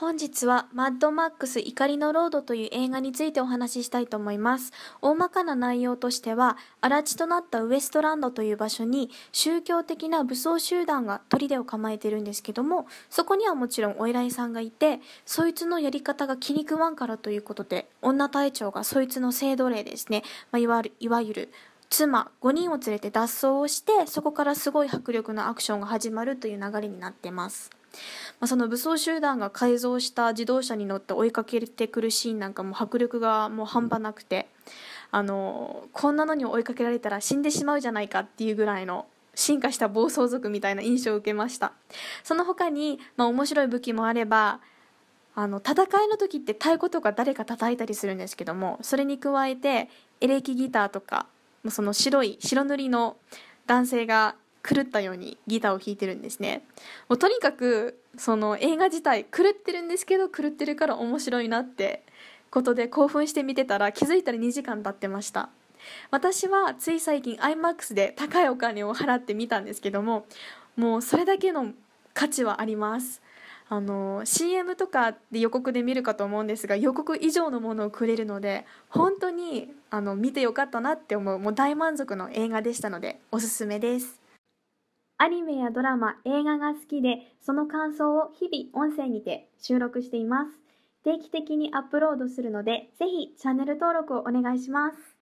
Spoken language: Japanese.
本日はマッドマックス怒りのロードという映画についてお話ししたいと思います。大まかな内容としては、荒地となったウエストランドという場所に宗教的な武装集団が砦を構えてるんですけども、そこにはもちろんお偉いさんがいて、そいつのやり方が気に食わんからということで、女隊長がそいつの性奴隷ですね、まあ、いわいわゆる妻5人を連れて脱走をして、そこからすごい迫力のアクションが始まるという流れになってます。まあ、その武装集団が改造した自動車に乗って追いかけてくるシーンなんかも迫力がもう半端なくてあのこんなのに追いかけられたら死んでしまうじゃないかっていうぐらいの進化した暴走族みたいな印象を受けましたその他に、まあ、面白い武器もあればあの戦いの時って太鼓とか誰か叩いたりするんですけどもそれに加えてエレキギターとかその白い白塗りの男性が狂ったようにギターを弾いてるんですねもうとにかくその映画自体狂ってるんですけど狂ってるから面白いなってことで興奮して見てたら気づいたら2時間経ってました私はつい最近 iMAX で高いお金を払ってみたんですけどももうそれだけの価値はありますあの CM とかで予告で見るかと思うんですが予告以上のものをくれるので本当にあの見てよかったなって思うもう大満足の映画でしたのでおすすめです。アニメやドラマ、映画が好きで、その感想を日々音声にて収録しています。定期的にアップロードするので、ぜひチャンネル登録をお願いします。